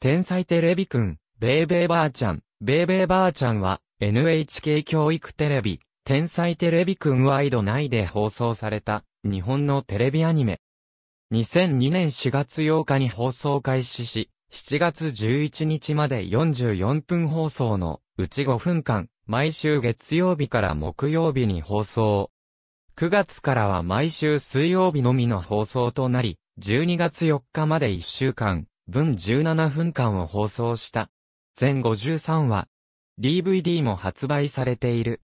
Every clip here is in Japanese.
天才テレビくん、ベーベーばあちゃん、ベーベーばあちゃんは、NHK 教育テレビ、天才テレビくんワイド内で放送された、日本のテレビアニメ。2002年4月8日に放送開始し、7月11日まで44分放送のうち5分間、毎週月曜日から木曜日に放送。9月からは毎週水曜日のみの放送となり、12月4日まで1週間、分17分間を放送した。全53話。DVD も発売されている。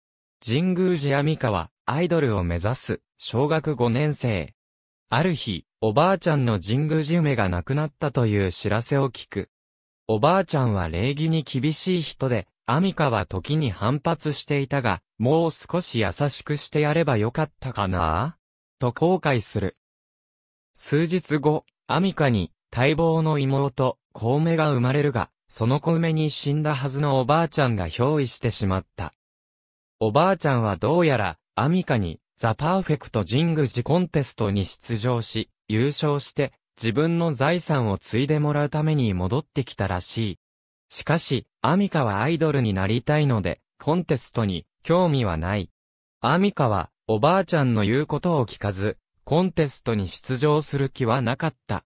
神宮寺カは、アイドルを目指す、小学5年生。ある日、おばあちゃんの神宮寺梅が亡くなったという知らせを聞く。おばあちゃんは礼儀に厳しい人で、アミカは時に反発していたが、もう少し優しくしてやればよかったかなと後悔する。数日後、アミカに、待望の妹、小梅が生まれるが、その小梅に死んだはずのおばあちゃんが憑依してしまった。おばあちゃんはどうやら、アミカに、ザ・パーフェクト・ジングジコンテストに出場し、優勝して、自分の財産を継いでもらうために戻ってきたらしい。しかし、アミカはアイドルになりたいので、コンテストに興味はない。アミカは、おばあちゃんの言うことを聞かず、コンテストに出場する気はなかった。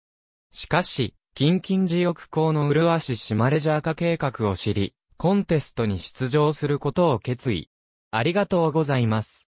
しかし、近近地翼港の麗し島レジャー化計画を知り、コンテストに出場することを決意。ありがとうございます。